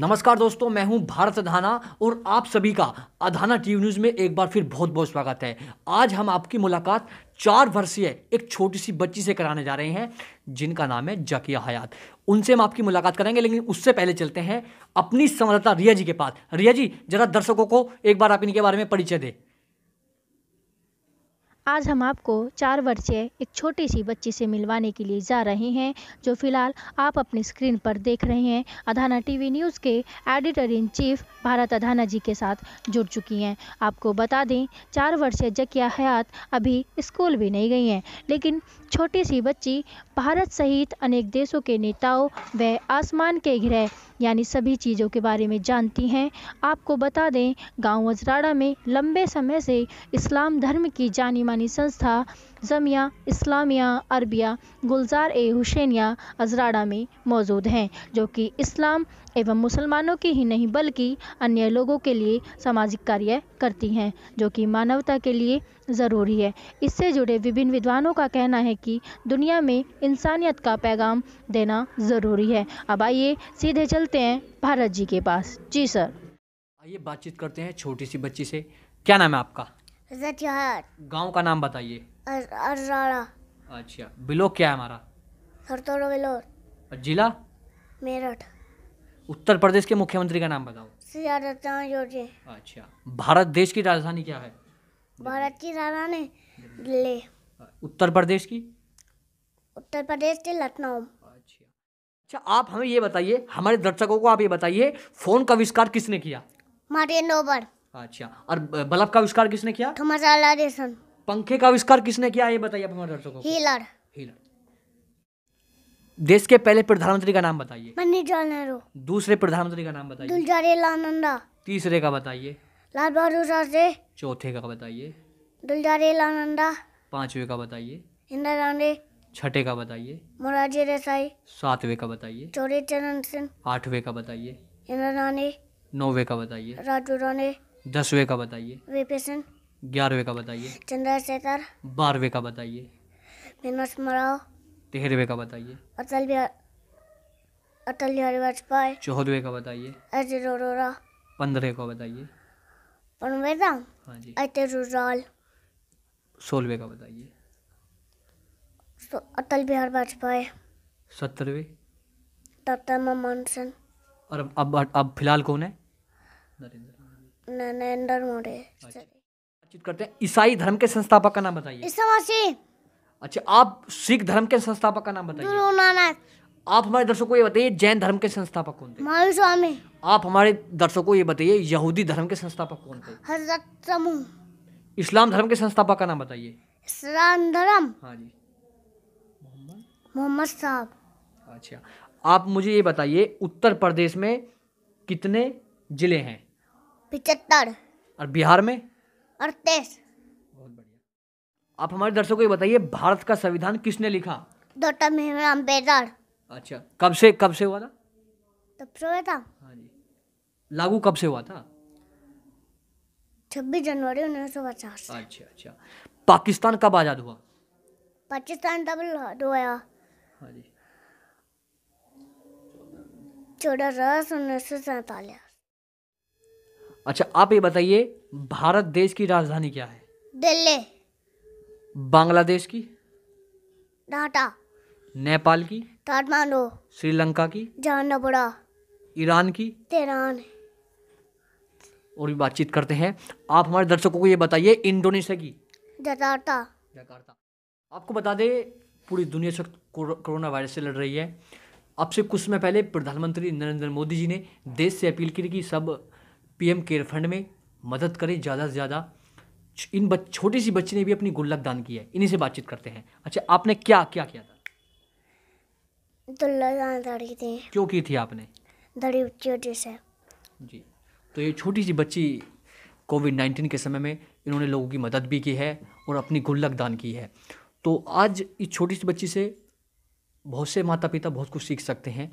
नमस्कार दोस्तों मैं हूं भारत अधाना और आप सभी का अधाना टीवी न्यूज़ में एक बार फिर बहुत बहुत स्वागत है आज हम आपकी मुलाकात चार वर्षीय एक छोटी सी बच्ची से कराने जा रहे हैं जिनका नाम है जकिया हयात उनसे हम आपकी मुलाकात करेंगे लेकिन उससे पहले चलते हैं अपनी संवाददाता रिया जी के पास रिया जी जरा दर्शकों को एक बार आप इनके बारे में परिचय दें आज हम आपको चार वर्षीय एक छोटी सी बच्ची से मिलवाने के लिए जा रहे हैं जो फिलहाल आप अपनी स्क्रीन पर देख रहे हैं अधाना टीवी न्यूज़ के editor in chief Bharat Adhana ji के साथ जुड़ चुकी हैं आपको बता दें चार वर्षीय जकिया हयात अभी स्कूल भी नहीं गई हैं लेकिन छोटी सी बच्ची भारत सहित अनेक देशों के नेताओं व आसमान के ग्रह यानी सभी चीज़ों के बारे में जानती हैं आपको बता दें गाँव अजराड़ा में लंबे समय से इस्लाम धर्म की जानी तर्जुमानी संस्था जमिया इस्लामिया अरबिया गुलजार ए हुसैनिया अजराड़ा में मौजूद हैं जो कि इस्लाम एवं मुसलमानों के ही नहीं बल्कि अन्य लोगों के लिए सामाजिक कार्य करती हैं जो कि मानवता के लिए ज़रूरी है इससे जुड़े विभिन्न विद्वानों का कहना है कि दुनिया में इंसानियत का पैगाम देना ज़रूरी है अब आइए सीधे चलते हैं भारत जी के पास जी सर आइए बातचीत करते हैं छोटी सी बच्ची से क्या नाम है आपका गांव का नाम बताइए अच्छा बिलो क्या है हमारा जिला मेरठ उत्तर प्रदेश के मुख्यमंत्री का नाम बताओ अच्छा भारत देश की राजधानी क्या है भारत की राजधानी दिल्ली उत्तर प्रदेश की उत्तर प्रदेश के लखनऊ अच्छा अच्छा आप हमें ये बताइए हमारे दर्शकों को आप ये बताइए फोन का आविष्कार किसने किया मार्टिन नोबर अच्छा और बल्ब का आविष्कार किसने किया थॉमस अल्वा एडिसन पंखे का आविष्कार किसने किया ये बताइए आप हमारे दर्शकों को हीलर हीलर देश के पहले प्रधानमंत्री का नाम बताइए मनोहर नेहरू दूसरे प्रधानमंत्री का नाम बताइए दुलजारीलाल नंदा तीसरे का बताइए लाल बहादुर शास्त्री चौथे का बताइए दुलजारीलाल नंदा पांचवे का बताइए इंदिरा गांधी छठे का बताइए मोरारजी देसाई सातवें का बताइए चौरी चरण सिंह आठवें का बताइए इंदिरा गांधी नौवे का बताइए राजू रानी दसवें का बताइए विपिन ग्यारहवें का बताइए चंद्रशेखर बारहवें का बताइए मनोज मराव तेरहवें का बताइए अटल बिहार अटल बिहारी वाजपेयी चौदहवें का बताइए अजय अरोरा पंद्रह का बताइए पंद्रह हाँ जी अजय रुजाल सोलहवें का बताइए अटल बिहार वाजपेयी सत्तरवें डॉक्टर मनमोहन सिंह और अब अब, अब फिलहाल कौन है नरेंद्र अच्छा। बातचीत करते हैं ईसाई धर्म के संस्थापक का नाम बताइए अच्छा आप सिख धर्म के संस्थापक का नाम बताइए नानक आप हमारे दर्शकों को ये बताइए जैन धर्म के संस्थापक कौन थे महावीर स्वामी आप हमारे दर्शकों को ये बताइए यहूदी धर्म के संस्थापक कौन थे हजरत समूह इस्लाम धर्म के संस्थापक का नाम बताइए इस्लाम धर्म हाँ जी मोहम्मद साहब अच्छा आप मुझे ये बताइए उत्तर प्रदेश में कितने जिले हैं पिचहत्तर और बिहार में अड़तीस बहुत बढ़िया आप हमारे दर्शकों को ये बताइए भारत का संविधान किसने लिखा डॉक्टर भीमराव अम्बेडकर अच्छा कब से कब से हुआ था तब से हुआ था हाँ जी लागू कब से हुआ था छब्बीस जनवरी उन्नीस सौ पचास अच्छा अच्छा पाकिस्तान कब आज़ाद हुआ पाकिस्तान तब हुआ हाँ जी चौदह अगस्त उन्नीस सौ सैतालीस अच्छा आप ये बताइए भारत देश की राजधानी क्या है दिल्ली बांग्लादेश की डाटा नेपाल की काठमांडू श्रीलंका की जानबुरा ईरान की तेहरान और भी बातचीत करते हैं आप हमारे दर्शकों को ये बताइए इंडोनेशिया की जकार्ता जकार्ता आपको बता दें पूरी दुनिया से कोरोना वायरस से लड़ रही है अब से कुछ समय पहले प्रधानमंत्री नरेंद्र मोदी जी ने देश से अपील की कि सब पीएम केयर फंड में मदद करें ज़्यादा से ज़्यादा इन छोटी सी बच्ची ने भी अपनी गुल्लक दान की है इन्हीं से बातचीत करते हैं अच्छा आपने क्या क्या किया था क्यों की थी आपने जी तो ये छोटी सी बच्ची कोविड नाइन्टीन के समय में इन्होंने लोगों की मदद भी की है और अपनी गुल्लक दान की है तो आज इस छोटी सी बच्ची से बहुत से माता पिता बहुत कुछ सीख सकते हैं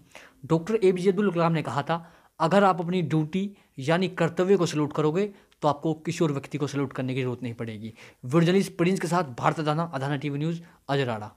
doctor A P J Abdul Kalam ने कहा था अगर आप अपनी ड्यूटी यानी कर्तव्य को सल्यूट करोगे तो आपको किसी और व्यक्ति को सल्यूट करने की जरूरत नहीं पड़ेगी वीर प्रिंस के साथ भारत अदाना अदाना टीवी न्यूज़ अजराड़ा